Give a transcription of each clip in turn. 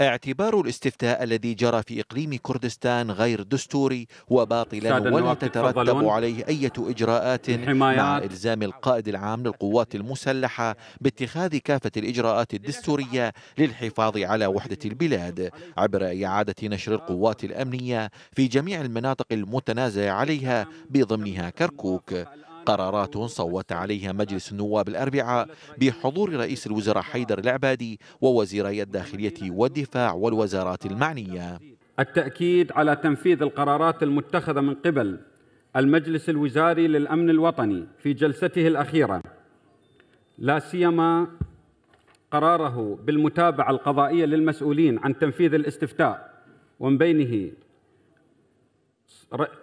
اعتبار الاستفتاء الذي جرى في إقليم كردستان غير دستوري وباطلا ولا تترتب عليه أي إجراءات مع إلزام القائد العام للقوات المسلحة باتخاذ كافة الإجراءات الدستورية للحفاظ على وحدة البلاد عبر إعادة نشر القوات الأمنية في جميع المناطق المتنازع عليها بضمنها كركوك قرارات صوت عليها مجلس النواب الأربعاء بحضور رئيس الوزراء حيدر العبادي ووزيري الداخلية والدفاع والوزارات المعنية التأكيد على تنفيذ القرارات المتخذة من قبل المجلس الوزاري للأمن الوطني في جلسته الأخيرة لا سيما قراره بالمتابعة القضائية للمسؤولين عن تنفيذ الاستفتاء ومن بينه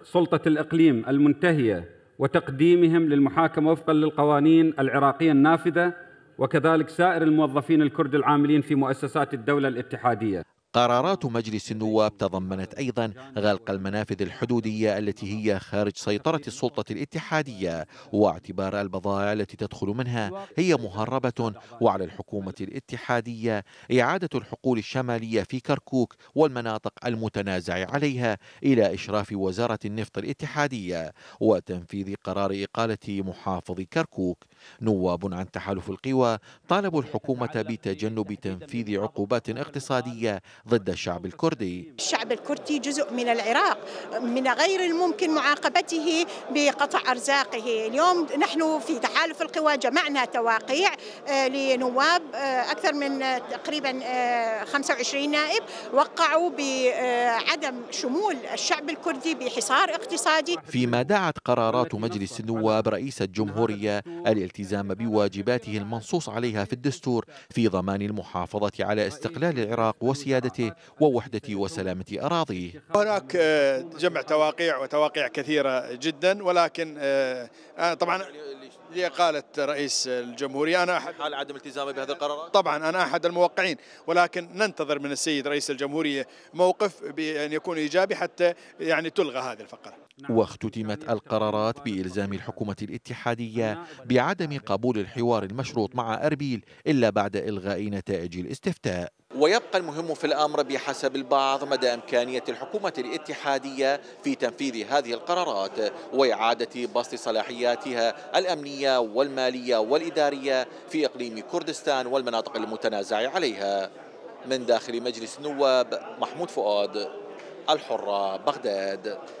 سلطة الإقليم المنتهية وتقديمهم للمحاكمة وفقا للقوانين العراقية النافذة وكذلك سائر الموظفين الكرد العاملين في مؤسسات الدولة الاتحادية قرارات مجلس النواب تضمنت أيضا غلق المنافذ الحدودية التي هي خارج سيطرة السلطة الاتحادية واعتبار البضائع التي تدخل منها هي مهربة وعلى الحكومة الاتحادية إعادة الحقول الشمالية في كركوك والمناطق المتنازع عليها إلى إشراف وزارة النفط الاتحادية وتنفيذ قرار إقالة محافظ كركوك نواب عن تحالف القوى طالبوا الحكومة بتجنب تنفيذ عقوبات اقتصادية ضد الشعب الكردي الشعب الكردي جزء من العراق من غير الممكن معاقبته بقطع أرزاقه اليوم نحن في تحالف القوى جمعنا تواقيع آه، لنواب آه، أكثر من آه، تقريبا 25 نائب وقعوا بعدم شمول الشعب الكردي بحصار اقتصادي فيما دعت قرارات مجلس النواب رئيس الجمهورية الالتزام بواجباته المنصوص عليها في الدستور في ضمان المحافظة على استقلال العراق وسيادة سعادته ووحدة وسلامة أراضيه هناك آه، جمع تواقيع وتواقيع كثيرة جدا ولكن آه، طبعا لإقالة رئيس الجمهورية أنا أحد حال عدم التزامه بهذا القرار طبعا أنا أحد الموقعين ولكن ننتظر من السيد رئيس الجمهورية موقف بأن يكون إيجابي حتى يعني تلغى هذه الفقرة واختتمت القرارات بإلزام الحكومة الاتحادية بعدم قبول الحوار المشروط مع أربيل إلا بعد إلغاء نتائج الاستفتاء ويبقى المهم في الأمر بحسب البعض مدى إمكانية الحكومة الاتحادية في تنفيذ هذه القرارات وإعادة بسط صلاحياتها الأمنية والمالية والإدارية في إقليم كردستان والمناطق المتنازع عليها من داخل مجلس النواب محمود فؤاد الحرة بغداد